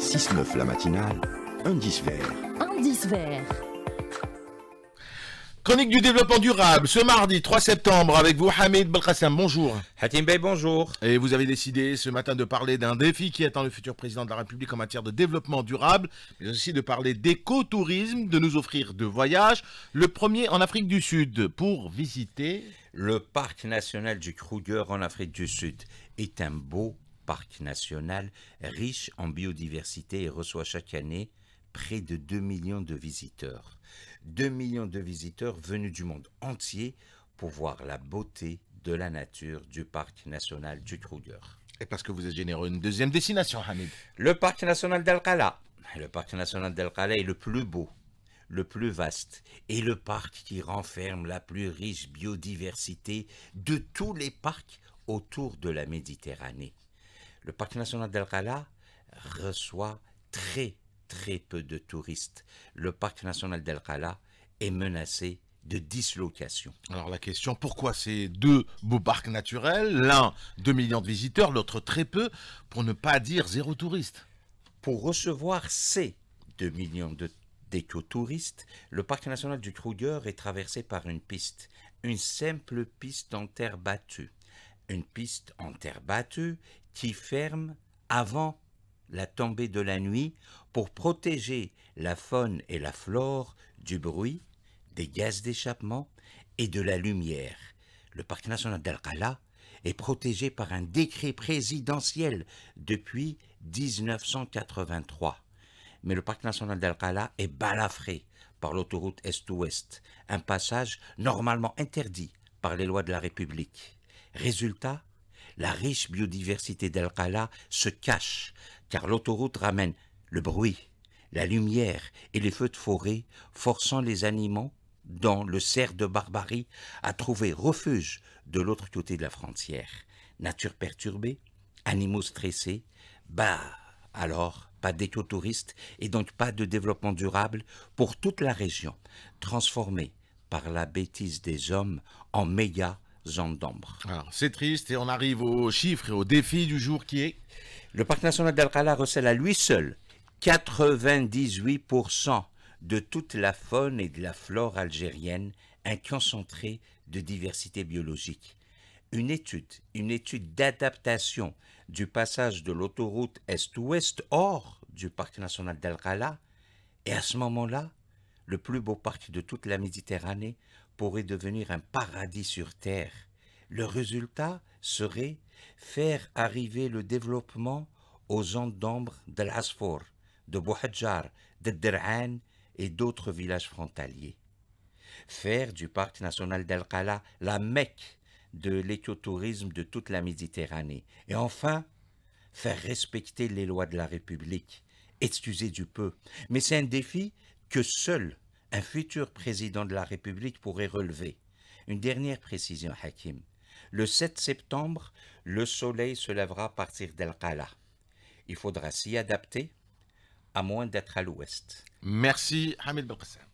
6-9 la matinale, indice vert. Indice vert. Chronique du développement durable, ce mardi 3 septembre avec vous Hamid Belkacem, bonjour. Hatim Bey, bonjour. Et vous avez décidé ce matin de parler d'un défi qui attend le futur président de la République en matière de développement durable, mais aussi de parler d'écotourisme, de nous offrir de voyages, le premier en Afrique du Sud pour visiter... Le parc national du Kruger en Afrique du Sud est un beau parc national riche en biodiversité et reçoit chaque année près de 2 millions de visiteurs. 2 millions de visiteurs venus du monde entier pour voir la beauté de la nature du parc national du Kruger. Et parce que vous êtes généreux, une deuxième destination, Hamid Le parc national d'Al-Qala. Le parc national d'Al-Qala est le plus beau, le plus vaste et le parc qui renferme la plus riche biodiversité de tous les parcs autour de la Méditerranée le parc national d'El Kala reçoit très très peu de touristes. Le parc national d'El Kala est menacé de dislocation. Alors la question, pourquoi ces deux beaux parcs naturels, l'un 2 millions de visiteurs, l'autre très peu, pour ne pas dire zéro touriste Pour recevoir ces 2 millions de d'éco-touristes, le parc national du Kruger est traversé par une piste, une simple piste en terre battue une piste en terre battue qui ferme avant la tombée de la nuit pour protéger la faune et la flore du bruit, des gaz d'échappement et de la lumière. Le parc national d'Alcala est protégé par un décret présidentiel depuis 1983. Mais le parc national d'Alcala est balafré par l'autoroute Est-Ouest, un passage normalement interdit par les lois de la République. Résultat, la riche biodiversité d'Alcala se cache, car l'autoroute ramène le bruit, la lumière et les feux de forêt, forçant les animaux, dans le cerf de barbarie, à trouver refuge de l'autre côté de la frontière. Nature perturbée, animaux stressés, bah alors pas d'écotouristes et donc pas de développement durable pour toute la région, transformée par la bêtise des hommes en méga c'est triste et on arrive aux chiffres et aux défis du jour qui est Le parc national d'Alcala recèle à lui seul 98% de toute la faune et de la flore algérienne, un concentré de diversité biologique. Une étude, une étude d'adaptation du passage de l'autoroute est-ouest hors du parc national d'Alcala, et à ce moment-là, le plus beau parc de toute la Méditerranée pourrait devenir un paradis sur Terre. Le résultat serait faire arriver le développement aux zones d'ombre de l'Asfor, de Bouhadjar, de et d'autres villages frontaliers. Faire du parc national d'Al-Qala la Mecque de l'écotourisme de toute la Méditerranée. Et enfin, faire respecter les lois de la République. Excusez du peu, mais c'est un défi que seul un futur président de la République pourrait relever. Une dernière précision, Hakim. Le 7 septembre, le soleil se lèvera à partir d'Al-Qala. Il faudra s'y adapter, à moins d'être à l'ouest. Merci, Hamid Belkassem.